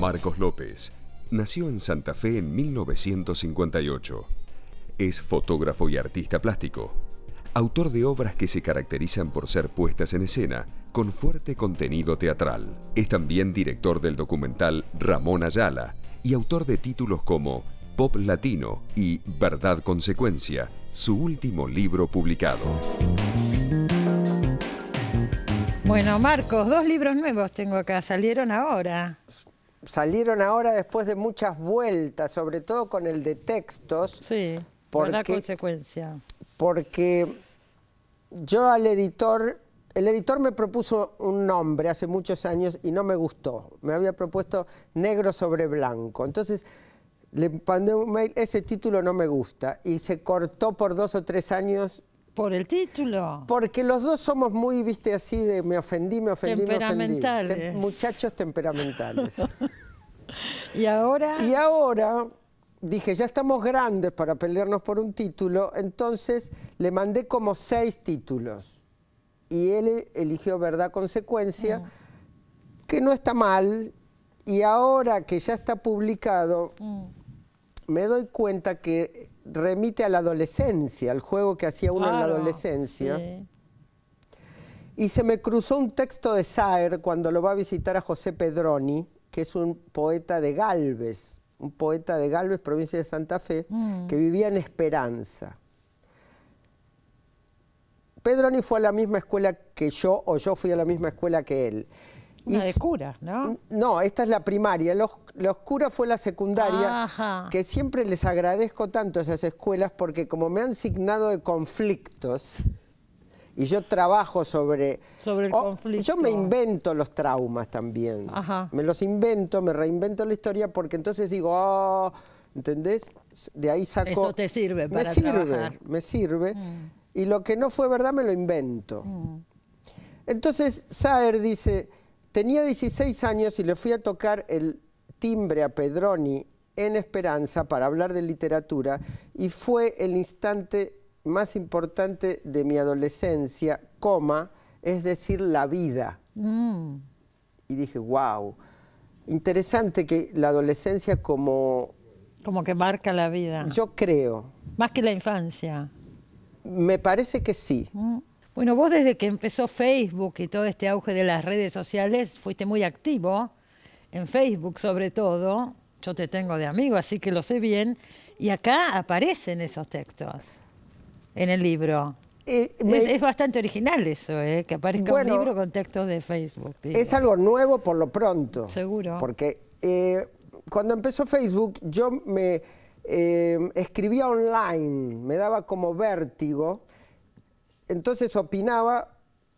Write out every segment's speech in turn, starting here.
Marcos López nació en Santa Fe en 1958. Es fotógrafo y artista plástico, autor de obras que se caracterizan por ser puestas en escena con fuerte contenido teatral. Es también director del documental Ramón Ayala y autor de títulos como Pop Latino y Verdad Consecuencia, su último libro publicado. Bueno, Marcos, dos libros nuevos tengo acá, salieron ahora salieron ahora después de muchas vueltas, sobre todo con el de textos. Sí, por la consecuencia. Porque yo al editor, el editor me propuso un nombre hace muchos años y no me gustó. Me había propuesto negro sobre blanco. Entonces le mandé un mail, ese título no me gusta. Y se cortó por dos o tres años por el título. Porque los dos somos muy, viste, así de me ofendí, me ofendí, me ofendí. Temperamentales. muchachos temperamentales. ¿Y ahora? Y ahora dije, ya estamos grandes para pelearnos por un título, entonces le mandé como seis títulos. Y él eligió Verdad Consecuencia, ah. que no está mal. Y ahora que ya está publicado, mm. me doy cuenta que remite a la adolescencia, al juego que hacía uno en la adolescencia. Y se me cruzó un texto de Saer cuando lo va a visitar a José Pedroni, que es un poeta de Galvez, un poeta de Galvez, provincia de Santa Fe, mm. que vivía en Esperanza. Pedroni fue a la misma escuela que yo, o yo fui a la misma escuela que él. Una de cura, ¿no? No, esta es la primaria. La oscura fue la secundaria, que siempre les agradezco tanto a esas escuelas porque como me han signado de conflictos y yo trabajo sobre... Sobre el conflicto. Yo me invento los traumas también. Me los invento, me reinvento la historia porque entonces digo, oh, ¿entendés? De ahí saco... Eso te sirve para Me sirve, me mm. sirve. Y lo que no fue verdad me lo invento. Mm. Entonces Saer dice Tenía 16 años y le fui a tocar el timbre a Pedroni en Esperanza para hablar de literatura y fue el instante más importante de mi adolescencia, coma, es decir, la vida. Mm. Y dije, wow, interesante que la adolescencia como... Como que marca la vida. Yo creo. Más que la infancia. Me parece que sí. Mm. Bueno, vos desde que empezó Facebook y todo este auge de las redes sociales, fuiste muy activo, en Facebook sobre todo, yo te tengo de amigo, así que lo sé bien, y acá aparecen esos textos en el libro. Eh, es, bastante original eso, ¿eh? que aparezca un libro con textos de Facebook. Es algo nuevo por lo pronto. Seguro. Porque eh, cuando empezó Facebook yo me escribía online, me daba como vértigo entonces opinaba,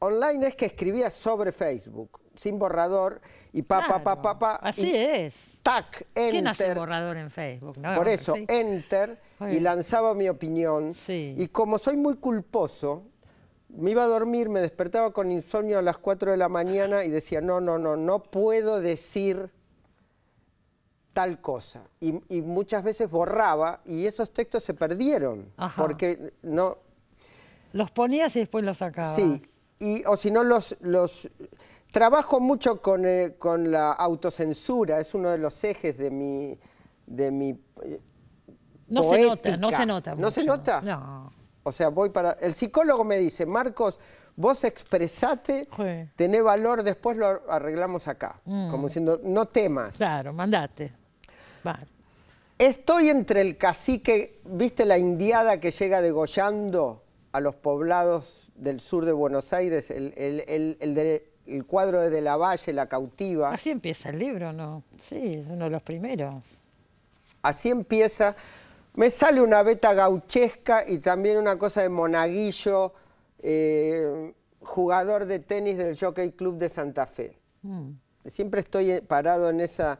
online es que escribía sobre Facebook, sin borrador, y pa, pa, pa, pa, pa. Así es. Tac, enter. ¿Quién hace borrador en Facebook? Por eso, enter, y lanzaba mi opinión. Y como soy muy culposo, me iba a dormir, me despertaba con insomnio a las 4 de la mañana y decía, no, no, no, no puedo decir tal cosa. Y, y muchas veces borraba y esos textos se perdieron, Ajá. porque no, los ponías y después los sacabas. Sí, y, o si no los, los... Trabajo mucho con, eh, con, la autocensura, es uno de los ejes de mi... De mi eh, no se nota, no se nota. ¿No se nota? No. O sea, voy para... El psicólogo me dice, Marcos, vos expresate, tenés valor, después lo arreglamos acá. Mm. Como diciendo, no temas. Claro, mandate. Estoy entre el cacique, viste la indiada que llega degollando a los poblados del sur de Buenos Aires, el, el, cuadro de, de la Valle, La Cautiva. Así empieza el libro, ¿no? Sí, es uno de los primeros. Así empieza. Me sale una beta gauchesca y también una cosa de monaguillo, eh, jugador de tenis del Jockey Club de Santa Fe. Mm. Siempre estoy eh, parado en esa,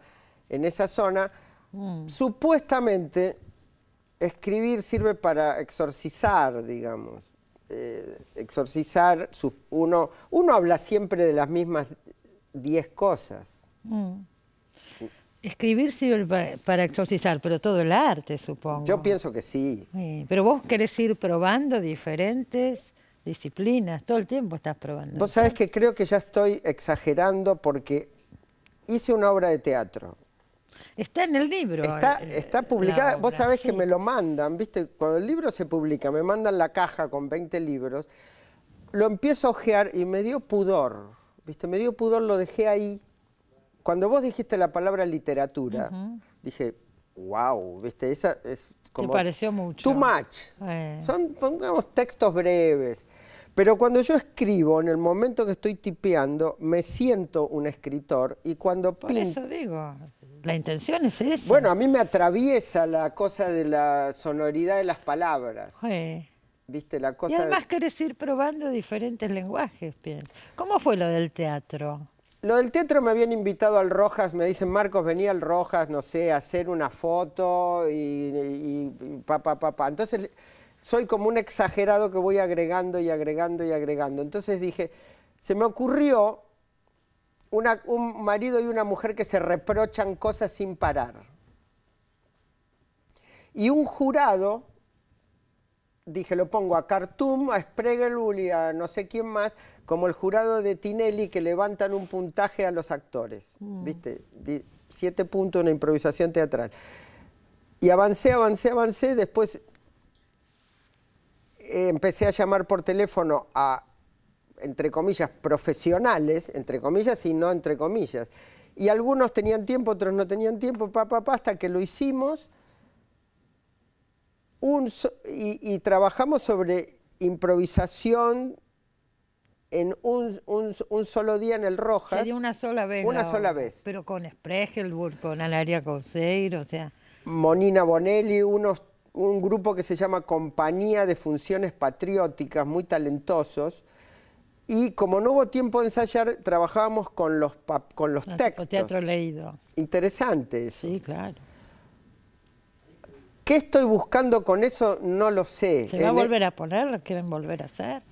en esa zona. Mm. Supuestamente escribir sirve para exorcizar, digamos. Eh, exorcizar, uno, uno habla siempre de las mismas diez cosas. Mm. Escribir sirve para, exorcizar, pero todo el arte, supongo. Yo pienso que sí. Eh, pero vos querés ir probando diferentes disciplinas, todo el tiempo estás probando. Vos sabés que creo que ya estoy exagerando porque hice una obra de teatro, Está en el libro. Está, eh, publicada, vos sabés que me lo mandan, ¿viste? Cuando el libro se publica, me mandan la caja con 20 libros, lo empiezo a ojear y me dio pudor, ¿viste? Me dio pudor, lo dejé ahí. Cuando vos dijiste la palabra literatura, dije, wow, ¿viste? Esa es como... Me pareció mucho. Too much. Eh. Son, pongamos, textos breves. Pero cuando yo escribo, en el momento que estoy tipeando, me siento un escritor y cuando Por eso digo, la intención es esa. Bueno, a mí me atraviesa la cosa de la sonoridad de las palabras. ¿Viste? La cosa y además querés ir probando diferentes lenguajes, pienso. ¿Cómo fue lo del teatro? Lo del teatro me habían invitado al Rojas, me dicen, Marcos, venía al Rojas, no sé, a hacer una foto y pa, pa, pa, pa, Entonces soy como un exagerado que voy agregando y agregando y agregando. Entonces dije, se me ocurrió un marido y una mujer que se reprochan cosas sin parar. Y un jurado, dije, lo pongo a Khartoum, a Spregelul y a no sé quién más, como el jurado de Tinelli que levantan un puntaje a los actores. Mm. ¿Viste? siete puntos en improvisación teatral. Y avancé, avancé, avancé. Después eh, empecé a llamar por teléfono a entre comillas, profesionales, entre comillas y no entre comillas. Y algunos tenían tiempo, otros no tenían tiempo, papá, hasta que lo hicimos y, trabajamos sobre improvisación en un, solo día en el Rojas. Sería una sola vez. Una sola vez. Pero con Spregelburg, con Alaria Conseir, o sea... Monina Bonelli, unos, un grupo que se llama Compañía de Funciones Patrióticas, muy talentosos, y como no hubo tiempo de ensayar, trabajábamos con los, con los textos. teatro leído. Interesante eso. Sí, claro. ¿Qué estoy buscando con eso? No lo sé. ¿Se va a volver e- a poner? ¿Lo quieren volver a hacer?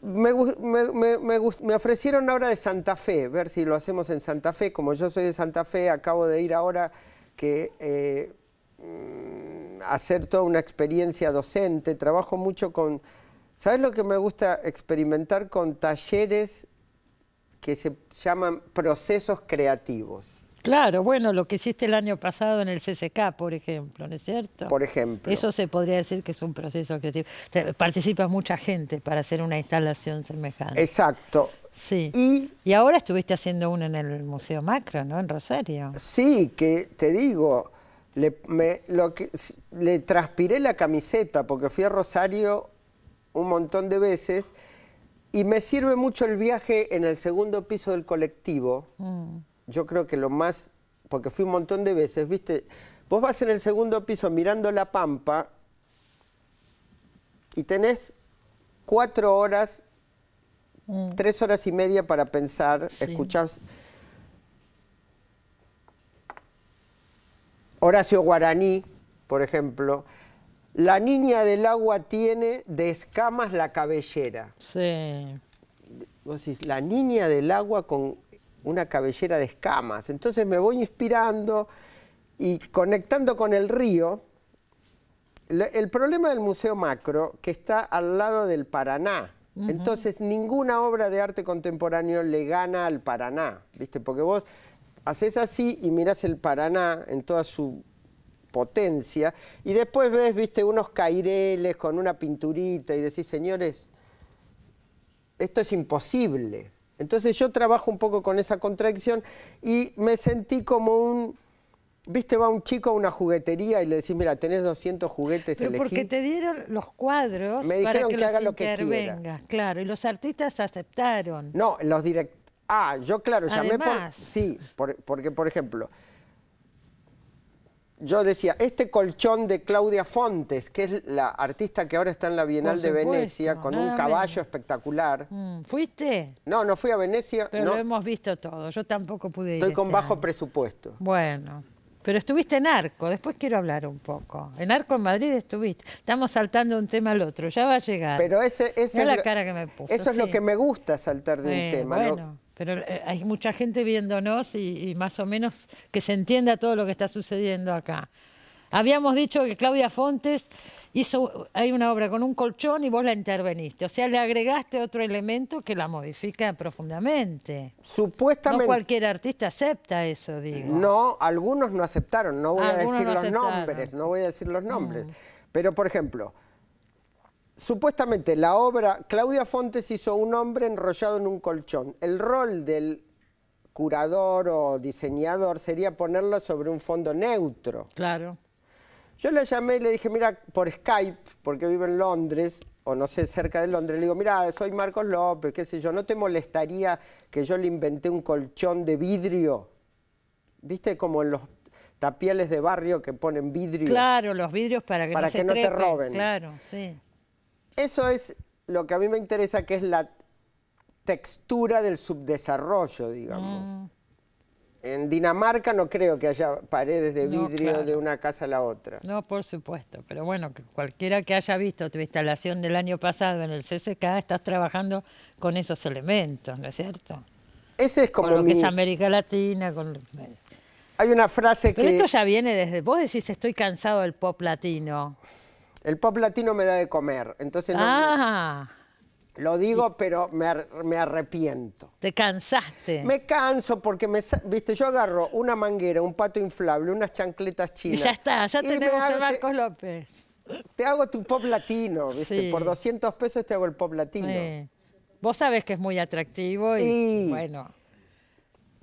Me, me, me, me, ofrecieron ahora de Santa Fe, ver si lo hacemos en Santa Fe. Como yo soy de Santa Fe, acabo de ir ahora que eh, mm, hacer toda una experiencia docente. Trabajo mucho con ¿Sabes lo que me gusta experimentar con talleres que se llaman procesos creativos? Claro, bueno, lo que hiciste el año pasado en el CCK, por ejemplo, ¿no es cierto? Por ejemplo. Eso se podría decir que es un proceso creativo. participa mucha gente para hacer una instalación semejante. Exacto. Sí. Y, ahora estuviste haciendo una en el Museo Macro, ¿no? En Rosario. Sí, que te digo, le transpiré la camiseta porque fui a Rosario un montón de veces y me sirve mucho el viaje en el segundo piso del colectivo. Mm. Yo creo que lo más, porque fui un montón de veces, viste, vos vas en el segundo piso mirando la pampa y tenés cuatro horas, mm. tres horas y media para pensar, escuchás. Horacio Guaraní, por ejemplo, la niña del agua tiene de escamas la cabellera. Sí. Vos decís, la niña del agua con una cabellera de escamas. Entonces me voy inspirando y conectando con el río. el problema del Museo Macro, que está al lado del Paraná. Entonces ninguna obra de arte contemporáneo le gana al Paraná, ¿viste? Porque vos haces así y mirás el Paraná en toda su potencia, y después ves, viste, unos caireles con una pinturita y decís, señores, esto es imposible. Entonces yo trabajo un poco con esa contradicción y me sentí como un... Viste, va un chico a una juguetería y le decís, mira, tenés 200 juguetes, Pero porque te dieron los cuadros me dijeron que, haga lo que quiera. claro. Y los artistas aceptaron. No, los directores... Ah, yo claro, llamé por... Sí, porque, por ejemplo, yo decía, este colchón de Claudia Fontes, que es la artista que ahora está en la Bienal de Venecia, con un caballo espectacular. Mm, ¿Fuiste? No, no fui a Venecia. Pero lo hemos visto todo, yo tampoco pude ir. Estoy este con bajo presupuesto. Bueno, pero estuviste en Arco, después quiero hablar un poco. En Arco en Madrid estuviste. Estamos saltando un tema al otro, ya va a llegar. Pero ese, es la cara que me puso. Eso es lo que me gusta saltar de un tema. Bueno pero eh, hay mucha gente viéndonos y, más o menos que se entienda todo lo que está sucediendo acá. Habíamos dicho que Claudia Fontes hizo, hay una obra con un colchón y vos la interveniste, o sea, le agregaste otro elemento que la modifica profundamente. Supuestamente. No cualquier artista acepta eso, digo. No, algunos no aceptaron, no voy ah, a decir los nombres, no voy a decir los nombres. Mm. Pero, por ejemplo, Supuestamente la obra, Claudia Fontes hizo un hombre enrollado en un colchón. El rol del curador o diseñador sería ponerlo sobre un fondo neutro. Claro. Yo le llamé y le dije, mira, por Skype, porque vive en Londres, o no sé, cerca de Londres, le digo, mira, soy Marcos López, qué sé yo, ¿no te molestaría que yo le inventé un colchón de vidrio? ¿Viste? Como en los tapiales de barrio que ponen vidrio. Claro, los vidrios para que, no, te roben. Claro, sí. Eso es lo que a mí me interesa, que es la textura del subdesarrollo, digamos. Mm. En Dinamarca no creo que haya paredes de vidrio de una casa a la otra. No, por supuesto. Pero bueno, cualquiera que haya visto tu instalación del año pasado en el CCK, estás trabajando con esos elementos, ¿no es cierto? Ese es como. Con lo que es América Latina. Con... Hay una frase que. Pero esto ya viene desde. Vos decís, estoy cansado del pop latino. El pop latino me da de comer, entonces no ah. lo digo, pero me, me, arrepiento. ¿Te cansaste? Me canso porque, me, viste, yo agarro una manguera, un pato inflable, unas chancletas chinas. Y ya está, ya tenemos a Marcos López. Te hago tu pop latino, viste, por 200 pesos te hago el pop latino. Vos sabés que es muy atractivo y bueno.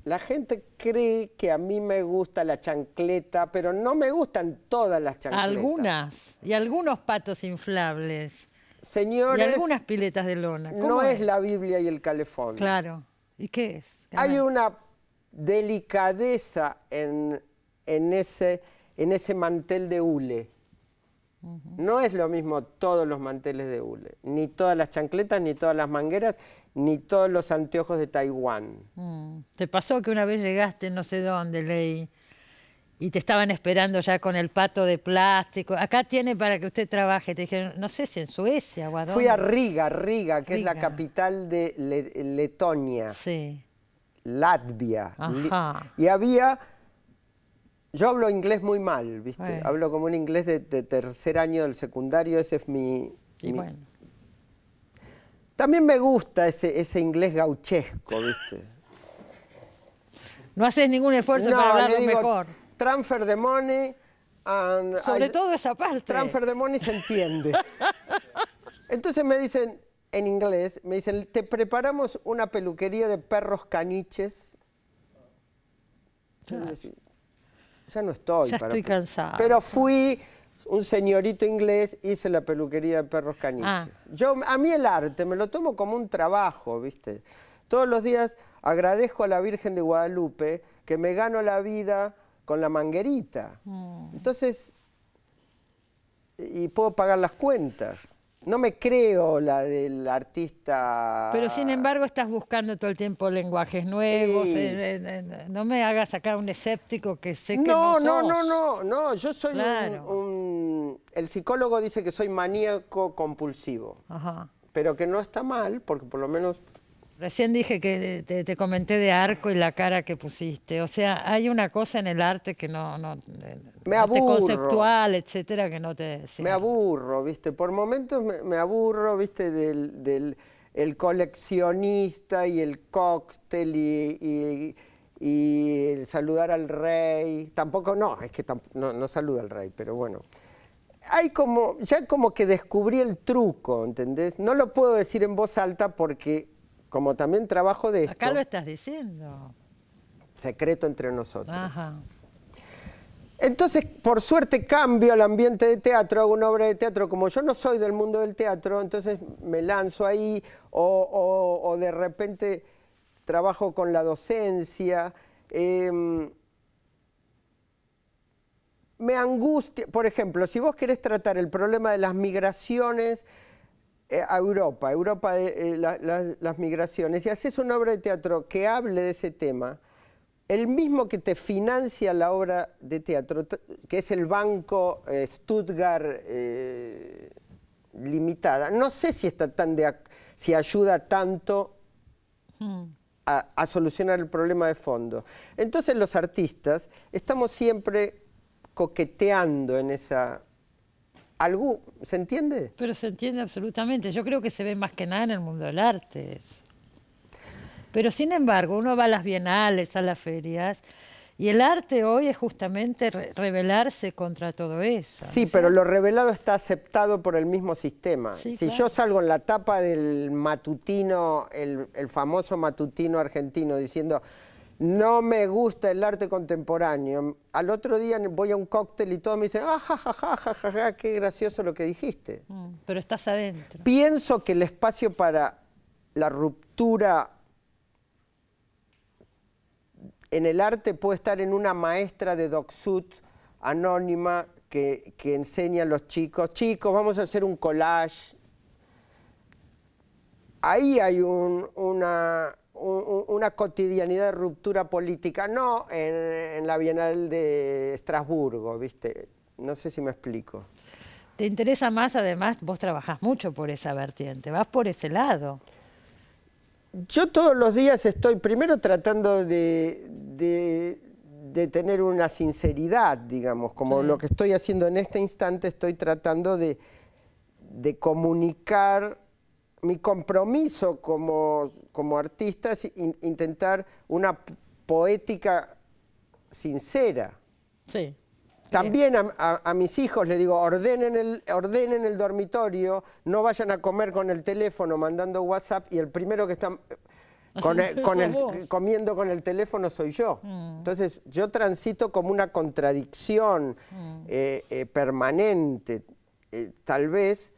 La gente cree que a mí me gusta la chancleta, pero no me gustan todas las chancletas. Algunas, y algunos patos inflables. Señores. Y algunas piletas de lona. No es? la Biblia y el calefón. Claro. ¿Y qué es? Hay una delicadeza en, en, ese, en ese mantel de hule. No es lo mismo todos los manteles de hule, ni todas las chancletas, ni todas las mangueras, ni todos los anteojos de Taiwán. Mm. ¿Te pasó que una vez llegaste no sé dónde, Ley, y te estaban esperando ya con el pato de plástico? Acá tiene para que usted trabaje. Te dijeron, no sé si en Suecia o Fui a Riga, Riga, que es la capital de Letonia. Sí. Latvia. y había... Yo hablo inglés muy mal, ¿viste? Hablo como un inglés de, tercer año del secundario, ese es mi... También me gusta ese, ese inglés gauchesco, ¿viste? No haces ningún esfuerzo para hablar mejor. Transfer the money. Sobre todo esa parte. Transfer the money se entiende. Entonces me dicen en inglés, me dicen, te preparamos una peluquería de perros caniches. ya no estoy. Ya estoy cansada. Pero fui un señorito inglés, hice la peluquería de perros caniches. Ah. Yo, a mí el arte me lo tomo como un trabajo, ¿viste? Todos los días agradezco a la Virgen de Guadalupe que me gano la vida con la manguerita. Mm. Entonces, y puedo pagar las cuentas. No me creo la del artista... Pero sin embargo estás buscando todo el tiempo lenguajes nuevos. Eh, eh, eh, no me hagas acá un escéptico que sé que no No, no, no, no, no. Yo soy un, El psicólogo dice que soy maníaco compulsivo. Ajá. Pero que no está mal, porque por lo menos Recién dije que te, comenté de arco y la cara que pusiste. O sea, hay una cosa en el arte que no, no eh, me arte este conceptual, etcétera, que no te. Me aburro, viste. Por momentos me, aburro, viste, del, del coleccionista y el cóctel y, y, el saludar al rey. Tampoco, no, es que no, no saluda al rey, pero bueno hay como, ya como que descubrí el truco, ¿entendés? No lo puedo decir en voz alta porque como también trabajo de esto... Acá lo estás diciendo. Secreto entre nosotros. Entonces, por suerte, cambio el ambiente de teatro, hago una obra de teatro. Como yo no soy del mundo del teatro, entonces me lanzo ahí o, de repente trabajo con la docencia. Em, me angustia, por ejemplo, si vos querés tratar el problema de las migraciones eh, a Europa, Europa de eh, las migraciones, y haces una obra de teatro que hable de ese tema, el mismo que te financia la obra de teatro, que es el banco eh, Stuttgart Limitada, no sé si está tan de si ayuda tanto hmm. a solucionar el problema de fondo. Entonces los artistas estamos siempre coqueteando en esa algo, ¿se entiende? Pero se entiende absolutamente. Yo creo que se ve más que nada en el mundo del arte. Pero sin embargo, uno va a las bienales, a las ferias, y el arte hoy es justamente rebelarse contra todo eso. Sí, pero lo revelado está aceptado por el mismo sistema. si yo salgo en la tapa del matutino, el, el famoso matutino argentino, diciendo no me gusta el arte contemporáneo. Al otro día voy a un cóctel y todos me dicen, ah, ja, ja, ja, qué gracioso lo que dijiste. Mm, pero estás adentro. Pienso que el espacio para la ruptura en el arte puede estar en una maestra de Docsut anónima que, que enseña a los chicos, chicos, vamos a hacer un collage. Ahí hay un, una una cotidianidad de ruptura política, no en, la Bienal de Estrasburgo, ¿viste? No sé si me explico. ¿Te interesa más, además, vos trabajás mucho por esa vertiente, vas por ese lado? Yo todos los días estoy primero tratando de, tener una sinceridad, digamos, como lo que estoy haciendo en este instante, estoy tratando de, de comunicar mi compromiso como, artista es intentar una poética sincera. Sí. También a, mis hijos les digo, ordenen el, ordenen el dormitorio, no vayan a comer con el teléfono mandando WhatsApp y el primero que está ah, con comiendo con el teléfono soy yo. Mm. Entonces yo transito como una contradicción mm. eh, eh, permanente, eh, tal vez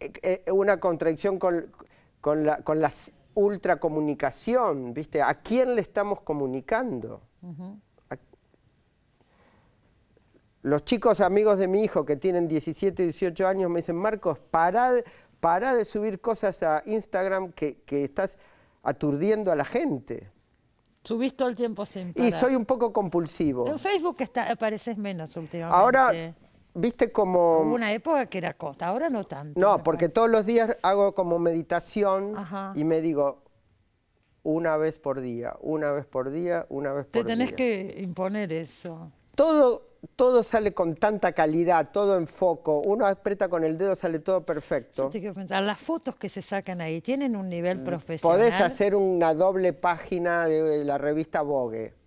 eh, eh, una contradicción con, con, la, con comunicación ultracomunicación, ¿viste? ¿A quién le estamos comunicando? Los chicos amigos de mi hijo que tienen 17, 18 años me dicen, Marcos, pará, para de subir cosas a Instagram que, estás aturdiendo a la gente. Subís todo el tiempo sin parar. Y soy un poco compulsivo. En Facebook apareces menos últimamente. Ahora viste como... una época que era costa, ahora no tanto. No, porque todos los días hago como meditación y me digo, una vez por día, una vez por día, una vez por día. Te tenés que imponer eso. Todo, todo sale con tanta calidad, todo en foco. Uno aprieta con el dedo, sale todo perfecto. las fotos que se sacan ahí, ¿tienen un nivel mm, profesional? Podés hacer una doble página de la revista Vogue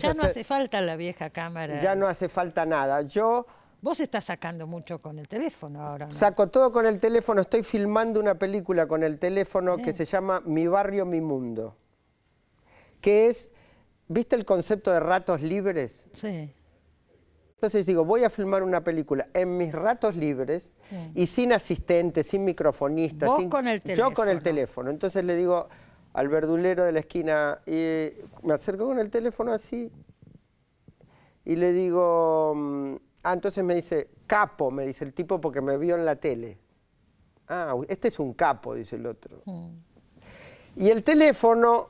ya no hace falta la vieja cámara. Ya no hace falta nada. Yo... Vos estás sacando mucho con el teléfono ahora. Saco todo con el teléfono. Estoy filmando una película con el teléfono que se llama Mi barrio, mi mundo. Que es, ¿viste el concepto de ratos libres? Sí. Entonces digo, voy a filmar una película en mis ratos libres y sin asistente, sin microfonista. Vos con el teléfono. Yo con el teléfono. Entonces le digo al verdulero de la esquina y me acerco con el teléfono así y le digo, mm, ah, entonces me dice, capo, me dice el tipo porque me vio en la tele. Ah, este es un capo, dice el otro. Mm. Y el teléfono,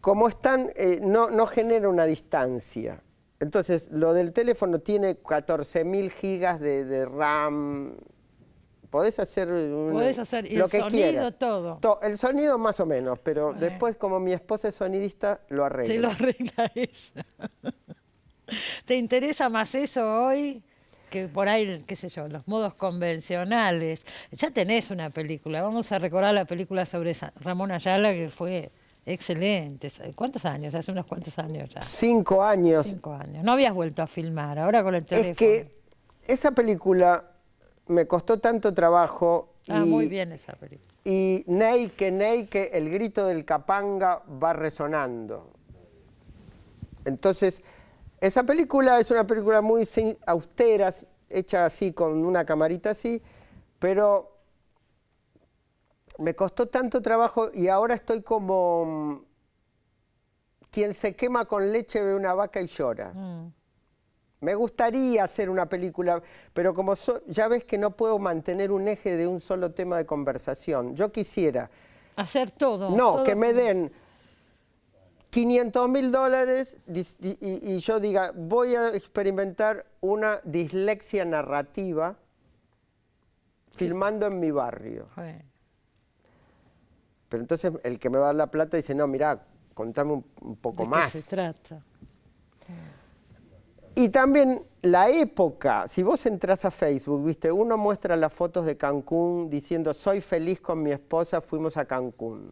como están, eh, no, no genera una distancia. Entonces, lo del teléfono tiene 14.000 gigas de, de RAM, podés hacer, podés hacer lo el sonido, todo. el sonido más o menos, pero eh. después como mi esposa es sonidista, lo arregla. Se lo arregla ella. ¿Te interesa más eso hoy? que por ahí, qué sé yo, los modos convencionales. Ya tenés una película, vamos a recordar la película sobre Ramón Ayala que fue excelente. ¿Cuántos años? Hace unos cuantos años ya. Cinco años. Cinco años. No habías vuelto a filmar, ahora con el teléfono. Es que esa película me costó tanto trabajo. Ah, y, muy bien esa película. Y Neike, Neike, el grito del capanga va resonando. Entonces, esa película es una película muy austera, hecha así, con una camarita así, pero me costó tanto trabajo y ahora estoy como mm, quien se quema con leche ve una vaca y llora. Mm. Me gustaría hacer una película, pero como ya ves que no puedo mantener un eje de un solo tema de conversación. Yo quisiera... Hacer todo. No, que me den 500 mil dólares y, yo diga, voy a experimentar una dislexia narrativa filmando en mi barrio. Pero entonces el que me va a dar la plata dice, no, mira, contame un, poco más. ¿De qué se trata? Y también la época, si vos entras a Facebook, viste, uno muestra las fotos de Cancún diciendo soy feliz con mi esposa, fuimos a Cancún.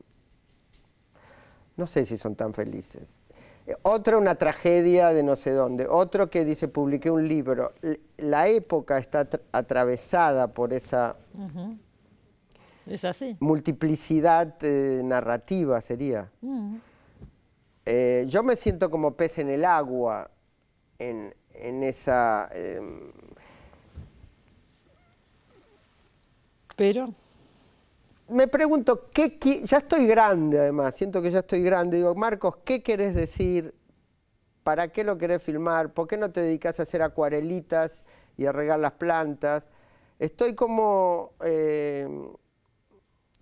No sé si son tan felices. Eh, Otra una tragedia de no sé dónde. Otro que dice publiqué un libro. La época está atravesada por esa multiplicidad eh, narrativa sería. Mm. Eh, yo me siento como pez en el agua en, esa... Em, Pero... Me pregunto, ¿qué, ya estoy grande además, siento que ya estoy grande. Digo, Marcos, ¿qué querés decir? ¿Para qué lo querés filmar? ¿Por qué no te dedicas a hacer acuarelitas y a regar las plantas? Estoy como... Em,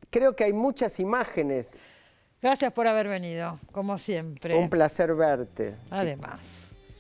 creo que hay muchas imágenes Gracias por haber venido, como siempre. Un placer verte. Además.